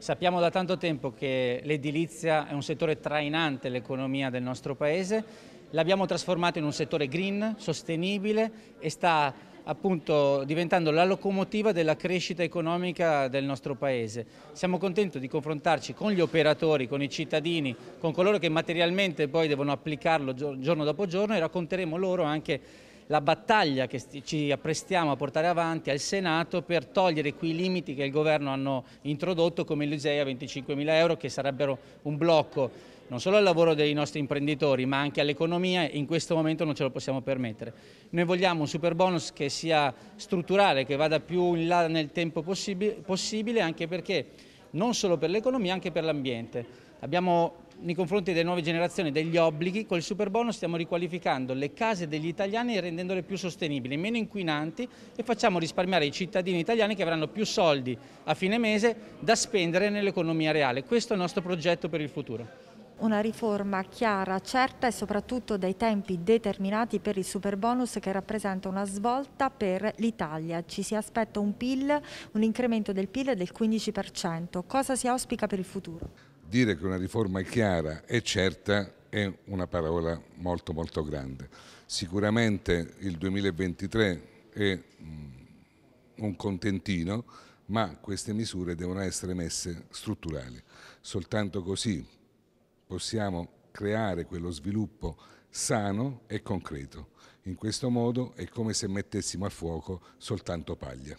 Sappiamo da tanto tempo che l'edilizia è un settore trainante dell'economia del nostro Paese, l'abbiamo trasformato in un settore green, sostenibile e sta appunto diventando la locomotiva della crescita economica del nostro Paese. Siamo contenti di confrontarci con gli operatori, con i cittadini, con coloro che materialmente poi devono applicarlo giorno dopo giorno e racconteremo loro anche la battaglia che ci apprestiamo a portare avanti al Senato per togliere quei limiti che il governo hanno introdotto come l'ISEE a mila euro che sarebbero un blocco non solo al lavoro dei nostri imprenditori ma anche all'economia in questo momento non ce lo possiamo permettere. Noi vogliamo un super bonus che sia strutturale, che vada più in là nel tempo possibile anche perché non solo per l'economia, anche per l'ambiente. Abbiamo nei confronti delle nuove generazioni degli obblighi, col super bonus stiamo riqualificando le case degli italiani rendendole più sostenibili, meno inquinanti e facciamo risparmiare i cittadini italiani che avranno più soldi a fine mese da spendere nell'economia reale. Questo è il nostro progetto per il futuro una riforma chiara, certa e soprattutto dai tempi determinati per il super bonus che rappresenta una svolta per l'Italia. Ci si aspetta un PIL, un incremento del PIL del 15%. Cosa si auspica per il futuro? Dire che una riforma è chiara e certa è una parola molto molto grande. Sicuramente il 2023 è mm, un contentino, ma queste misure devono essere messe strutturali. Soltanto così possiamo creare quello sviluppo sano e concreto. In questo modo è come se mettessimo a fuoco soltanto paglia.